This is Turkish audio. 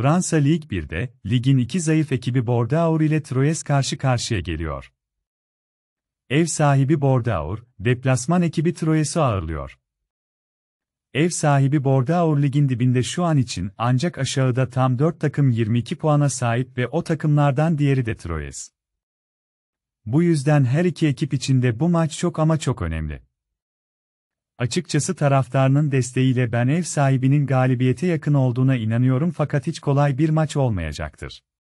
Fransa Lig 1'de, ligin iki zayıf ekibi Bordeaux ile Troyes karşı karşıya geliyor. Ev sahibi Bordeaux, deplasman ekibi Troyes'i ağırlıyor. Ev sahibi Bordeaux ligin dibinde şu an için ancak aşağıda tam 4 takım 22 puana sahip ve o takımlardan diğeri de Troyes. Bu yüzden her iki ekip için de bu maç çok ama çok önemli. Açıkçası taraftarının desteğiyle ben ev sahibinin galibiyete yakın olduğuna inanıyorum fakat hiç kolay bir maç olmayacaktır.